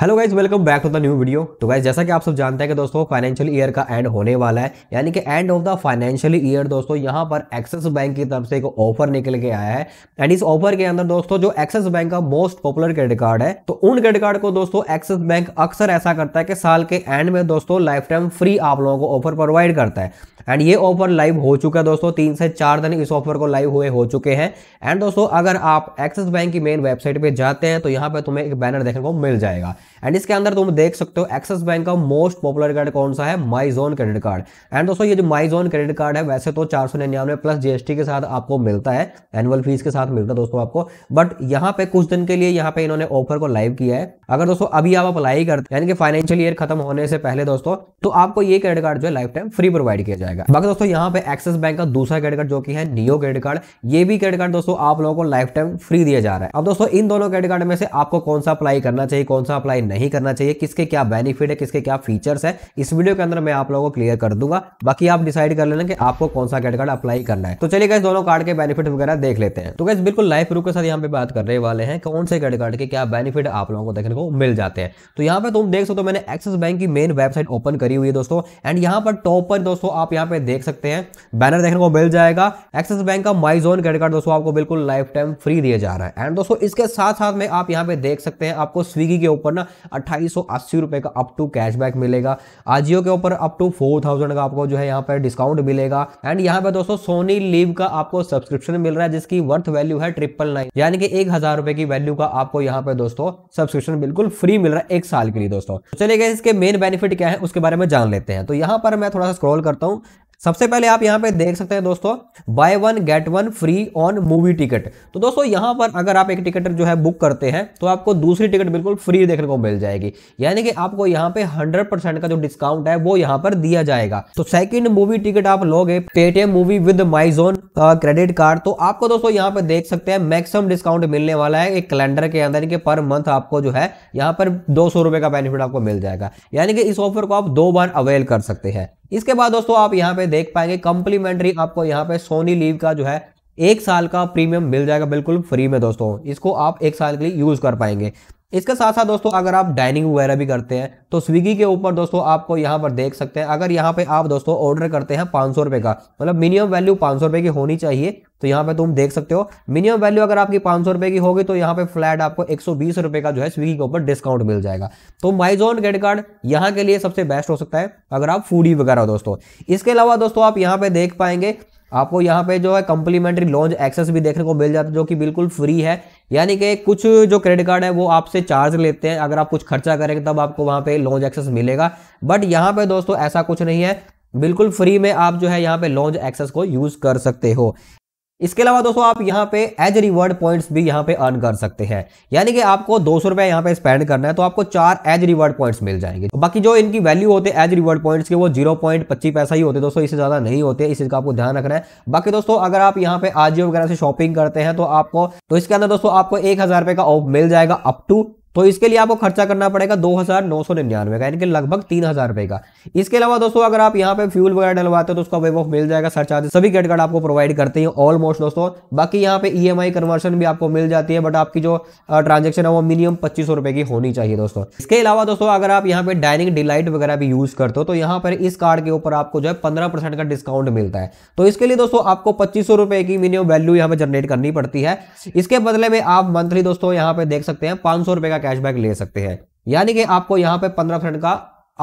hello guys welcome back to the new video तो guys जैसा कि आप सब जानते हैं कि दोस्तों फाइनेंशियल ईयर का एंड होने वाला है यानी कि end of the financial year दोस्तों यहां पर एक्सिस बैंक की तरफ से एक ऑफर निकल के आया है एंड इस ऑफर के अंदर दोस्तों जो एक्सिस बैंक का मोस्ट पॉपुलर क्रेडिट कार्ड है तो उन क्रेडिट कार्ड को दोस्तों एक्सिस बैंक अक्सर ऐसा करता है कि साल के एंड में दोस्तों लाइफ टाइम फ्री आप लोगों को ऑफर प्रोवाइड करता है एंड ये ऑफर लाइव हो चुका है दोस्तों तीन से चार दिन इस ऑफर को लाइव हुए हो चुके हैं एंड दोस्तों अगर आप एक्सिस बैंक की मेन वेबसाइट पे जाते हैं तो यहाँ पे तुम्हें एक बैनर देखने को मिल जाएगा एंड इसके अंदर तुम देख सकते हो एक्सिस बैंक का मोस्ट पॉपुलर कार्ड कौन सा है my zone credit card and दोस्तों ये जो माई जोन क्रेडिट कार्ड है वैसे तो चार सौ निन्यानवे प्लस जीएसटी के साथ आपको मिलता है एनुअल फीस के साथ मिलता है दोस्तों आपको बट यहाँ पे कुछ दिन के लिए यहाँ पे इन्होंने ऑफर को लाइव किया है अगर दोस्तों अभी आप अप्लाई करते यानी कि फाइनेंशियल ईयर खत्म होने से पहले दोस्तों तो आपको ये क्रेडिट कार्ड जो है लाइफ टाइम फ्री प्रोवाइड किया जाएगा बाकी दोस्तों यहाँ पे एक्सिस बैंक का दूसरा क्रेडिट कार्ड जो कि है नियो क्रेडिट कार्ड ये भी क्रेडिट कार्ड दोस्तों आप लोगों को लाइफ टाइम फ्री दिया जा रहा है अब दोस्तों इन दोनों क्रेडिट कार्ड में से आपको कौन सा अप्लाई करना चाहिए कौन सा अप्लाई नहीं करना चाहिए किसके क्या बेनिफिट है किसके क्या फीचर्स है इस वीडियो के अंदर मैं आप लोगों को क्लियर कर दूंगा बाकी आप डिसाइड कर लेना कि आपको कौन सा क्रेडिट कार्ड अप्लाई करना है तो चलिए गए दोनों कार्ड के बेनिफिट वगैरह देख लेते हैं तो गैस बिल्कुल लाइफ प्रूफ के साथ यहाँ पे बात करने वाले हैं कौन से क्रेडिट कार्ड के क्या बेनिफिट आप लोगों को देखने को को मिल जाते हैं तो यहाँ पर तुम देख सकते हो मैंने एक्सिस बैंक की मेन वेबसाइट ओपन करी हुई है दोस्तों एंड यहाँ पर टॉप पर दोस्तों आप यहाँ पर देख सकते हैं बैनर देखने को मिल जाएगा एक्सिस बैंक का माई जोन क्रेडिट कार्ड दोस्तों आपको बिल्कुल लाइफ टाइम फ्री दिया जा रहा है एंड दोस्तों इसके साथ साथ में आप यहाँ पर देख सकते हैं आपको स्विगी के ऊपर ना अट्ठाईस रुपए का अप टू कैशबैक मिलेगा आजियो के ऊपर अप टू फोर का आपको जो है यहाँ पर डिस्काउंट मिलेगा एंड यहाँ पर दोस्तों सोनी लीव का आपको सब्सक्रिप्शन मिल रहा है जिसकी वर्थ वैल्यू है ट्रिपल नाइन यानी कि एक हजार रुपए की वैल्यू का आपको यहाँ पर दोस्तों सब्सक्रिप्शन बिल्कुल फ्री मिल रहा है एक साल के लिए दोस्तों तो चलिए इसके मेन बेनिफिट क्या है उसके बारे में जान लेते हैं तो यहाँ पर मैं थोड़ा सा स्क्रॉल करता हूँ सबसे पहले आप यहाँ पे देख सकते हैं दोस्तों buy one get one free on movie ticket तो दोस्तों यहाँ पर अगर आप एक टिकट जो है बुक करते हैं तो आपको दूसरी टिकट बिल्कुल फ्री देखने को मिल जाएगी यानी कि आपको यहाँ पे हंड्रेड परसेंट का जो डिस्काउंट है वो यहां पर दिया जाएगा तो सेकंड मूवी टिकट आप लोगे Paytm movie with my zone credit card तो आपको दोस्तों यहाँ पे देख सकते हैं मैक्सिमम डिस्काउंट मिलने वाला है एक कैलेंडर के अंदर पर मंथ आपको जो है यहाँ पर दो का बेनिफिट आपको मिल जाएगा यानी कि इस ऑफर को आप दो बार अवेल कर सकते हैं इसके बाद दोस्तों आप यहाँ पे देख पाएंगे कंप्लीमेंट्री आपको यहाँ पे सोनी लीव का जो है एक साल का प्रीमियम मिल जाएगा बिल्कुल फ्री में दोस्तों इसको आप एक साल के लिए यूज कर पाएंगे इसके साथ साथ दोस्तों अगर आप डाइनिंग वगैरह भी करते हैं तो स्विगी के ऊपर दोस्तों आपको यहाँ पर देख सकते हैं अगर यहाँ पे आप दोस्तों ऑर्डर करते हैं पाँच सौ रुपये का मतलब मिनिमम वैल्यू पाँच सौ रुपये की होनी चाहिए तो यहाँ पे तुम देख सकते हो मिनिमम वैल्यू अगर आपकी पांच सौ रुपए की होगी तो यहाँ पे फ्लैट आपको एक सौ बीस रुपए का जो है स्विगी के ऊपर डिस्काउंट मिल जाएगा तो माइजोन क्रेडिट कार्ड यहाँ के लिए सबसे बेस्ट हो सकता है अगर आप फूडी वगैरह दोस्तों इसके अलावा दोस्तों आप यहाँ पे देख पाएंगे आपको यहाँ पे जो है कंप्लीमेंट्री लॉन्च एक्सेस भी देखने को मिल जाता है जो कि बिल्कुल फ्री है यानी कि कुछ जो क्रेडिट कार्ड है वो आपसे चार्ज लेते हैं अगर आप कुछ खर्चा करेंगे तब आपको वहाँ पे लॉन्च एक्सेस मिलेगा बट यहाँ पे दोस्तों ऐसा कुछ नहीं है बिल्कुल फ्री में आप जो है यहाँ पे लॉन्च एक्सेस को यूज कर सकते हो इसके अलावा दोस्तों आप यहाँ पे एज रिवॉर्ड पॉइंट्स भी यहाँ पे अर्न कर सकते हैं यानी कि आपको दो सौ रुपया यहाँ पे स्पेंड करना है तो आपको चार एज रिवॉर्ड पॉइंट्स मिल जाएंगे तो बाकी जो इनकी वैल्यू होते एज रिवॉर्ड पॉइंट्स के वो जीरो पॉइंट पच्चीस पैसा ही होते दोस्तों इससे ज़्यादा नहीं होते इस चीज़ का आपको ध्यान रखना है बाकी दोस्तों अगर आप यहाँ पे आजियो वगैरह से शॉपिंग करते हैं तो आपको तो इसके अंदर दोस्तों आपको एक हज़ार का ऑफ मिल जाएगा अप टू तो इसके लिए आपको खर्चा करना पड़ेगा दो हज़ार नौ सौ निन्यानवे का यानी कि लगभग तीन हज़ार रुपए का इसके अलावा दोस्तों अगर आप यहाँ पे फ्यूल वगैरह डलवाते हो तो उसका वे ऑफ मिल जाएगा सर चार्ज सभी क्रेडिट कार्ड आपको प्रोवाइड करते हैं ऑलमोस्ट दोस्तों बाकी यहाँ पे ई e कन्वर्शन भी आपको मिल जाती है बट आपकी जो ट्रांजेक्शन है वो मिनिमम पच्चीस की होनी चाहिए दोस्तों इसके अलावा दोस्तों अगर आप यहाँ पे डाइनिंग डिलाइट वगैरह भी यूज़ करते हो तो यहाँ पर इस कार्ड के ऊपर आपको जो है पंद्रह का डिस्काउंट मिलता है तो इसके लिए दोस्तों आपको पच्चीस की मिनिमम वैल्यू यहाँ पे जनरेट करनी पड़ती है इसके बदले में आप मंथली दोस्तों यहाँ पे देख सकते हैं रुपए का कैशबैक ले सकते हैं यानी कि आपको यहाँ पे पंद्रह परसेंट का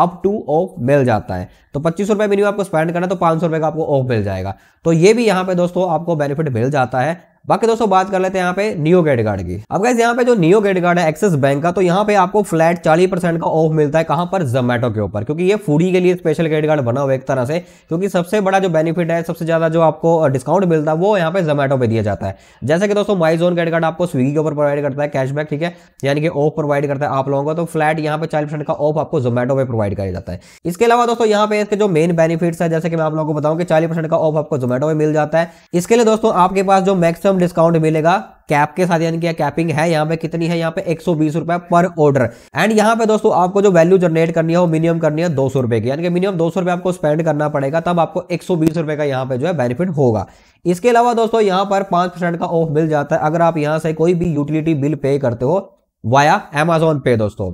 अप टू ऑफ मिल जाता है तो पच्चीस रुपये मिनिमम आपको स्पेंड करना है तो पाँच सौ रुपये का आपको ऑफ मिल जाएगा तो ये भी यहाँ पे दोस्तों आपको बेनिफिट मिल जाता है बाकी दोस्तों बात कर लेते हैं यहाँ पे नियो क्रेडिट कार्ड की अब गैस यहाँ पे जो नियो क्रेडिट कार्ड है एक्सिस बैंक का तो यहाँ पे आपको फ्लैट चालीस परसेंट का ऑफ मिलता है कहाँ पर जोमेटो के ऊपर क्योंकि ये फूडी के लिए स्पेशल क्रेडिट कार्ड बना हुआ एक तरह से क्योंकि सबसे बड़ा जो बेनिफिट है सबसे ज्यादा जो आपको डिस्काउंट मिलता है वो यहाँ पे जोमेटो पर दिया जाता है जैसे कि दोस्तों माई जोन क्रेडिट गार्ड आपको स्विगी के ऊपर प्रोवाइड करता है कैशबैक ठीक है यानी कि ऑफ प्रोवाइड करता है आप लोगों को तो फ्लैट यहाँ पे चालीस का ऑफ आपको जोमेटो पर प्रोवाइड किया जाता है इसके अलावा दोस्तों यहाँ पे इसके जो मेन बेनिफिट्स है जैसे कि मैं आप लोगों को बताऊँ कि चालीस का ऑफ आपको जोमेटो में मिल जाता है इसके लिए दोस्तों आपके पास जो मैक्सिमम डिस्काउंट मिलेगा कैप के साथ यानी कि कैपिंग है यहाँ पे कितनी है यहाँ पे एक सौ पर ऑर्डर एंड यहाँ पे दोस्तों आपको जो वैल्यू जनरेट करनी है वो मिनिमम करनी है दो सौ रुपए की यानी कि मिनिमम दो सौ रुपए आपको स्पेंड करना पड़ेगा तब आपको एक सौ का यहाँ पे जो है बेनिफिट होगा इसके अलावा दोस्तों यहाँ पर पांच का ऑफ मिल जाता है अगर आप यहाँ से कोई भी यूटिलिटी बिल पे करते हो वाया एमेजोन पे दोस्तों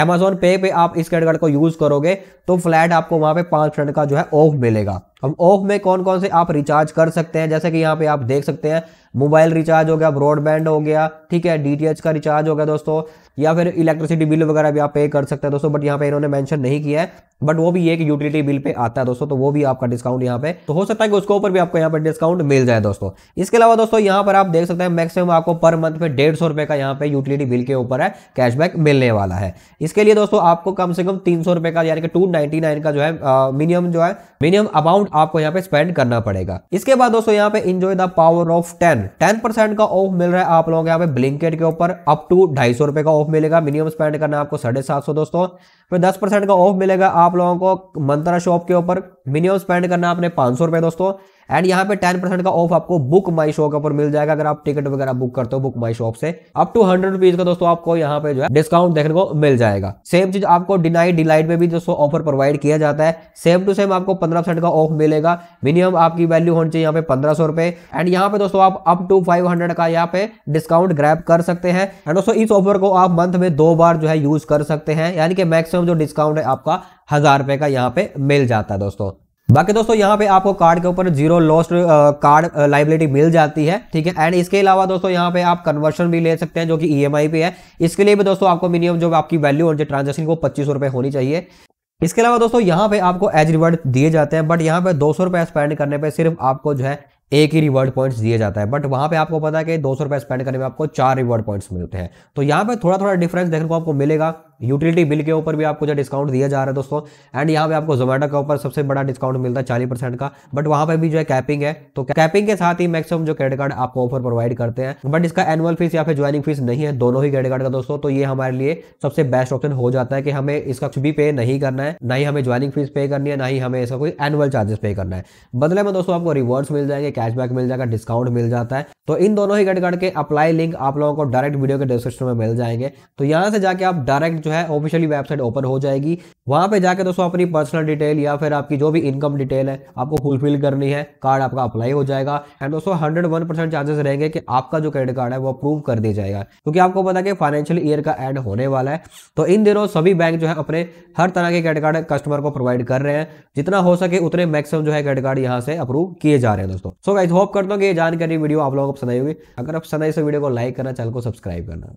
एमेजोन पे पे आप इस क्रेडिट कार्ड को यूज करोगे तो फ्लैट आपको वहां पे पांच परसेंट का जो है ऑफ मिलेगा अब ऑफ में कौन कौन से आप रिचार्ज कर सकते हैं जैसे कि यहाँ पे आप देख सकते हैं मोबाइल रिचार्ज हो गया ब्रॉडबैंड हो गया ठीक है डीटीएच का रिचार्ज हो गया दोस्तों या फिर इलेक्ट्रिसिटी बिल वगैरह भी आप पे कर सकते हैं दोस्तों बट यहाँ पे इन्होंने मेंशन नहीं किया है बट वो भी एक यूटिलिटी बिल पे आता है दोस्तों तो वो भी आपका डिस्काउंट यहाँ पे तो हो सकता है कि उसके ऊपर भी आपको यहाँ पे डिस्काउंट मिल जाए दोस्तों इसके अलावा दोस्तों यहाँ पर आप देख सकते हैं मैक्सिमम आपको पर मंथ में डेढ़ सौ रुपए का यहाँ पे यूटिलिटी बिल के ऊपर है कैशबैक मिलने वाला है इसके लिए दोस्तों आपको कम से कम तीन सौ रुपए का यानी कि टू नाइनटी नाइन का जो है मिनिमम जो है मिनिमम अमाउंट आपको यहाँ पे स्पेंड करना पड़ेगा इसके बाद दोस्तों यहाँ पे enjoy the power of ten ten percent का ऑफ मिल रहा है आप लोगों के यहाँ पे ब्लिंकेट के ऊपर अप टू ढाई सौ रुपए का ऑफ मिलेगा मिनिमम स्पेंड करना आपको साढ़े सात सौ दोस्तों फिर दस परसेंट का ऑफ मिलेगा आप लोगों को मंत्रा शॉप के ऊपर मिनिमम स्पेंड करना आपने पांच सौ रुपए दोस्तों एंड यहाँ पे टेन परसेंट का ऑफ आपको बुक माई शो के ऊपर मिल जाएगा अगर आप टिकट वगैरह बुक करते हो बुक माई शॉप से अप टू हंड्रेड रुपीज का दोस्तों आपको यहाँ पे जो है डिस्काउंट देखने को मिल जाएगा सेम चीज आपको डिनाइट डिलाइट में भी दोस्तों ऑफर प्रोवाइड किया जाता है सेम टू सेम आपको पंद्रह का ऑफ मिलेगा मिनिमम आपकी वैल्यू होनी चाहिए यहाँ पे पंद्रह सौ रुपए एंड यहाँ पे दोस्तों आप अप टू फाइव हंड्रेड का यहाँ पे डिस्काउंट ग्रैप कर सकते हैं एंड दोस्तों इस ऑफर को आप मंथ में दो बार जो है यूज कर सकते हैं यानी कि मैक्सिमम जो डिस्काउंट है आपका हजार रुपए का यहाँ पे मिल जाता है दोस्तों बाकी दोस्तों यहाँ पे आपको कार्ड के ऊपर जीरो लॉस्ट कार्ड लाइबिलिटी मिल जाती है ठीक है एंड इसके अलावा दोस्तों यहाँ पे आप कन्वर्शन भी ले सकते हैं जो कि ईएमआई e पे है इसके लिए भी दोस्तों आपको मिनिमम जो आपकी वैल्यू और जो ट्रांजेक्शन को पच्चीस होनी चाहिए इसके अलावा दोस्तों यहाँ पे आपको एज रिवर्ड दिए जाते हैं बट यहाँ पे दो सौ स्पेंड करने पर सिर्फ आपको जो है एक ही रिवॉर्ड पॉइंट्स दिए जाता है बट वहां पे आपको पता है कि दो सौ स्पेंड करने में आपको चार रिवॉर्ड पॉइंट्स मिलते हैं तो यहाँ पे थोड़ा थोड़ा डिफरेंस देखने को आपको मिलेगा यूटिलिटी बिल के ऊपर भी आपको जो डिस्काउंट दिया जा रहा है दोस्तों एंड यहाँ पे आपको जोमेटो के ऊपर सबसे बड़ा डिस्काउंट मिलता है चालीस परसेंट का बट वहाँ पे भी जो है कैपिंग है तो कैपिंग के साथ ही मैक्सिमम जो क्रेडिट कार्ड आपको ऑफर प्रोवाइड करते हैं बट इसका एनुअल फीस या फिर ज्वाइनिंग फीस नहीं है दोनों ही क्रेडिट कार्ड का दोस्तों तो ये हमारे लिए सबसे बेस्ट ऑप्शन हो जाता है कि हमें इसका कुछ भी पे नहीं करना है ना ही हमें ज्वाइनिंग फीस पे करनी है ना ही हमें इसका कोई एनुअल चार्जेस पे करना है बदले में दोस्तों आपको रिवॉर्ड्स मिल जाएंगे कैशबैक मिल जाएगा डिस्काउंट मिल जाता है तो इन दोनों ही क्रेडिट कार्ड के अप्लाई लिंक आप लोगों को डायरेक्ट वीडियो के डिस्क्रिप्शन में मिल जाएंगे तो यहाँ से जाके आप डायरेक्ट जो है ऑफिशियली वेबसाइट ओपन हो जाएगी वहां पे जाके दोस्तों अपनी पर्सनल डिटेल या फिर आपकी जो भी इनकम डिटेल है आपको फुलफिल करनी है कार्ड आपका अप्लाई हो जाएगा एंड दोस्तों हंड्रेड वन परसेंट चांसेस रहेंगे कि आपका जो क्रेडिट कार्ड है वो अप्रूव कर दिया जाएगा क्योंकि आपको पता कि फाइनेंशियल ईयर का एंड होने वाला है तो इन दिनों सभी बैंक जो है अपने हर तरह के क्रेडिट कार्ड कस्टमर को प्रोवाइड कर रहे हैं जितना हो सके उतने मैक्सिमम जो है क्रेडिट कार्ड यहाँ से अप्रूव किए जा रहे हैं दोस्तों सो आई होप करता हूँ कि ये जानकारी वीडियो आप लोगों को पसंद आई होगी अगर आप पसंद आई तो वीडियो को लाइक करना चैनल को सब्सक्राइब करना